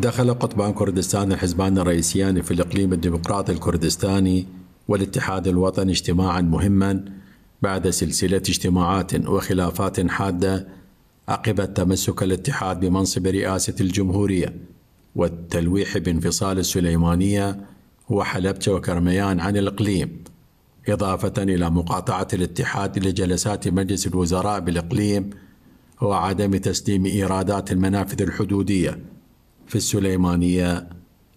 دخل قطبان كردستان الحزبان الرئيسيان في الإقليم الديمقراطي الكردستاني والاتحاد الوطني اجتماعا مهما بعد سلسلة اجتماعات وخلافات حادة عقب تمسك الاتحاد بمنصب رئاسة الجمهورية والتلويح بانفصال السليمانية وحلبت وكرميان عن الإقليم إضافة إلى مقاطعة الاتحاد لجلسات مجلس الوزراء بالإقليم وعدم تسليم إيرادات المنافذ الحدودية في السليمانية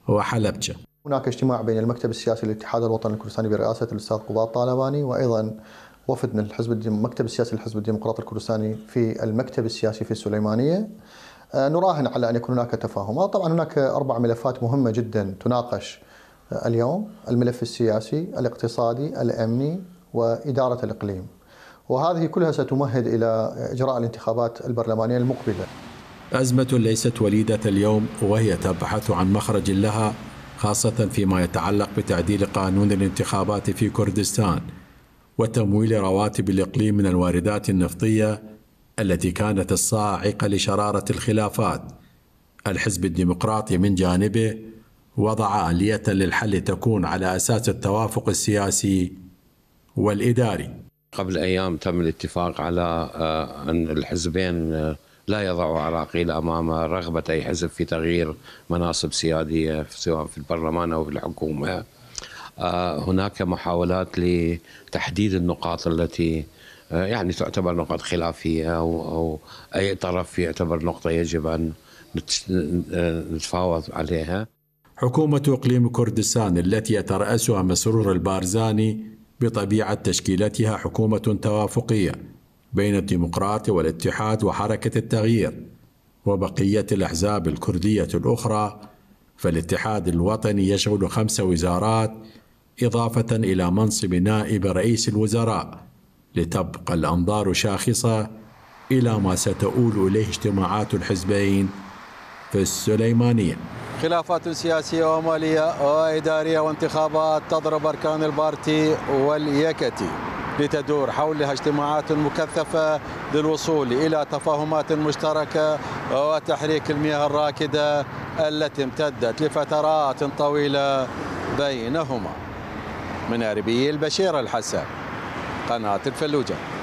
وحلبجة هناك اجتماع بين المكتب السياسي للاتحاد الوطني الكردستاني برئاسة الأستاذ قضاة طالباني وأيضا وفد من الحزب المكتب السياسي للحزب الديمقراطي الكردستاني في المكتب السياسي في السليمانية آه، نراهن على أن يكون هناك تفاهمات طبعا هناك أربع ملفات مهمة جدا تناقش اليوم الملف السياسي الاقتصادي الأمني وإدارة الإقليم وهذه كلها ستمهد إلى إجراء الانتخابات البرلمانية المقبلة أزمة ليست وليدة اليوم وهي تبحث عن مخرج لها خاصة فيما يتعلق بتعديل قانون الانتخابات في كردستان وتمويل رواتب الإقليم من الواردات النفطية التي كانت الصاعقة لشرارة الخلافات الحزب الديمقراطي من جانبه وضع آلية للحل تكون على أساس التوافق السياسي والإداري قبل أيام تم الاتفاق على آه، أن الحزبين آه، لا يضع عراقيل امام رغبه اي حزب في تغيير مناصب سياديه سواء في البرلمان او في الحكومه. آه، هناك محاولات لتحديد النقاط التي آه، يعني تعتبر نقاط خلافيه او او اي طرف يعتبر نقطه يجب ان آه، نتفاوض عليها. حكومة إقليم كردستان التي يترأسها مسرور البارزاني بطبيعة تشكيلتها حكومة توافقية بين الديمقراطية والاتحاد وحركة التغيير وبقية الأحزاب الكردية الأخرى فالاتحاد الوطني يشغل خمس وزارات إضافة إلى منصب نائب رئيس الوزراء لتبقى الأنظار شاخصة إلى ما ستؤول إليه اجتماعات الحزبين في السليمانية خلافات سياسية ومالية وإدارية آه، وانتخابات تضرب أركان البارتي واليكتي لتدور حولها اجتماعات مكثفة للوصول إلى تفاهمات مشتركة وتحريك المياه الراكدة التي امتدت لفترات طويلة بينهما من أربيل البشير الحسن قناة الفلوجة